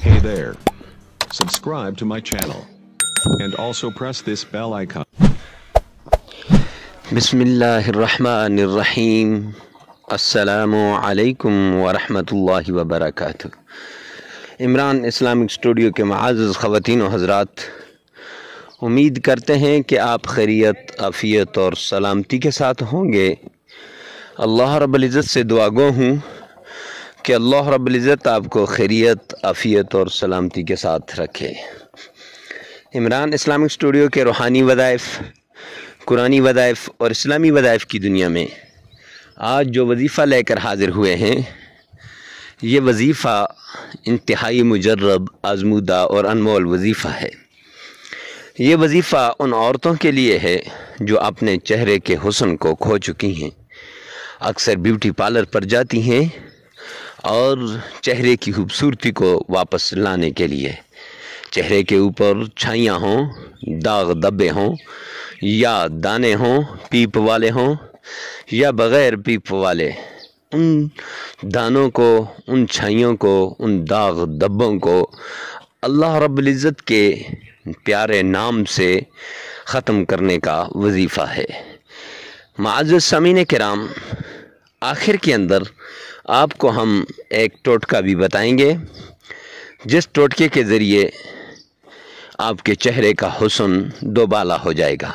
Hey there. Subscribe to my channel. And also press this bell icon. बिसमीम अल्लाम वरहमल वबरक Imran Islamic studio के माज़ ख़वान हजरात उम्मीद करते हैं कि आप खैरियत आफ़ियत और सलामती के साथ होंगे अल्लाह रब्ज़त से दुआगो हूँ कि अल्लाह रब्ज़त आपको खैरियत आफ़ियत और सलामती के साथ रखे इमरान इस्लामिक स्टूडियो के रूहानी वदाइफ़ कुरानी वदाइफ़ और इस्लामी वदाइफ़ की दुनिया में आज जो वजीफ़ा लेकर हाज़िर हुए हैं ये वजीफ़ा इंतहाई मुजरब आजमूदा और अनमोल वजीफ़ा है ये वजीफ़ा उन औरतों के लिए है जो अपने चेहरे के हुसन को खो चुकी हैं अक्सर ब्यूटी पार्लर पर जाती हैं और चेहरे की खूबसूरती को वापस लाने के लिए चेहरे के ऊपर छाइयाँ हों दाग दबे हों या दाने हों पीप वाले हों या बग़ैर पीप वाले उन दानों को उन छाइयों को उन दाग दब्बों को अल्लाह रब्ज़त के प्यारे नाम से ख़त्म करने का वजीफ़ा है माज समीन कराम आखिर के अंदर आपको हम एक टोटका भी बताएंगे जिस टोटके के ज़रिए आपके चेहरे का हुसन दोबाला हो जाएगा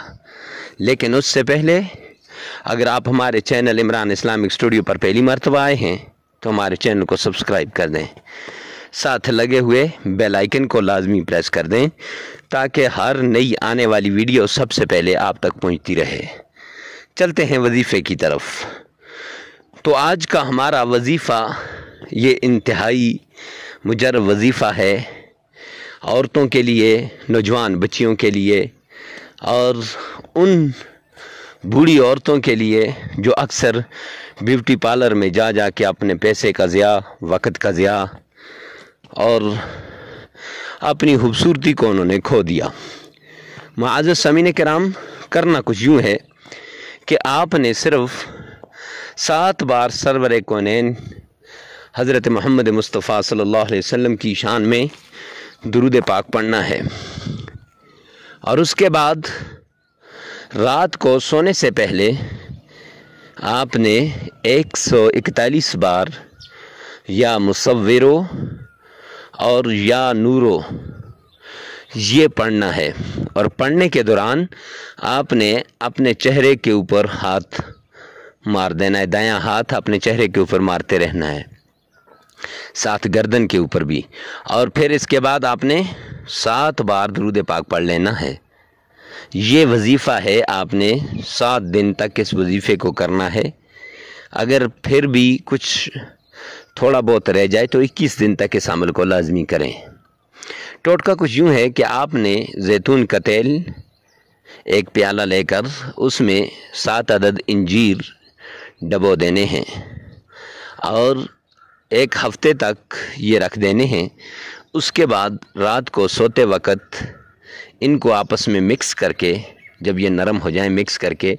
लेकिन उससे पहले अगर आप हमारे चैनल इमरान इस्लामिक स्टूडियो पर पहली मरतबा आए हैं तो हमारे चैनल को सब्सक्राइब कर दें साथ लगे हुए बेल आइकन को लाजमी प्रेस कर दें ताकि हर नई आने वाली वीडियो सबसे पहले आप तक पहुंचती रहे चलते हैं वजीफ़े की तरफ तो आज का हमारा वजीफ़ा ये इंतहाई मुजर वजीफ़ा है औरतों के लिए नौजवान बच्चियों के लिए और उन बूढ़ी औरतों के लिए जो अक्सर ब्यूटी पार्लर में जा जा के अपने पैसे का ज़िया वक़्त का ज़िया और अपनी खूबसूरती को उन्होंने खो दिया माजत समीन कराम करना कुछ यूँ है कि आपने सिर्फ़ सात बार सरवर कौन हज़रत महमद मुस्तफ़ा सल्लल्लाहु अलैहि वसल्लम की शान में दुरुद पाक पढ़ना है और उसके बाद रात को सोने से पहले आपने 141 बार या मुसविरो और या नूरो ये पढ़ना है और पढ़ने के दौरान आपने अपने चेहरे के ऊपर हाथ मार देना है दया हाथ अपने चेहरे के ऊपर मारते रहना है साथ गर्दन के ऊपर भी और फिर इसके बाद आपने सात बार दरूद पाक पढ़ लेना है ये वजीफ़ा है आपने सात दिन तक इस वजीफ़े को करना है अगर फिर भी कुछ थोड़ा बहुत रह जाए तो 21 दिन तक इस अमल को लाजमी करें टोटका कुछ यूँ है कि आपने जैतून का तेल एक प्याला लेकर उसमें सात अदद इंजीर डबो देने हैं और एक हफ्ते तक ये रख देने हैं उसके बाद रात को सोते वक़्त इनको आपस में मिक्स करके जब ये नरम हो जाए मिक्स करके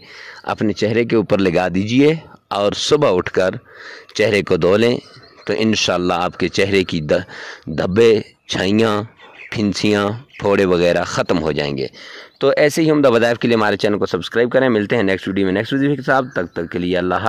अपने चेहरे के ऊपर लगा दीजिए और सुबह उठकर चेहरे को धो लें तो इन आपके चेहरे की धब्बे छाइयाँ फिंसियाँ फोड़े वगैरह ख़त्म हो जाएंगे तो ऐसे ही हम वज़ायफ़ के लिए हमारे चैनल को सब्सक्राइब करें मिलते हैं नेक्स्ट वीडियो में नेक्स्ट वीडियो के साथ तब तक, तक के लिए अल्लाह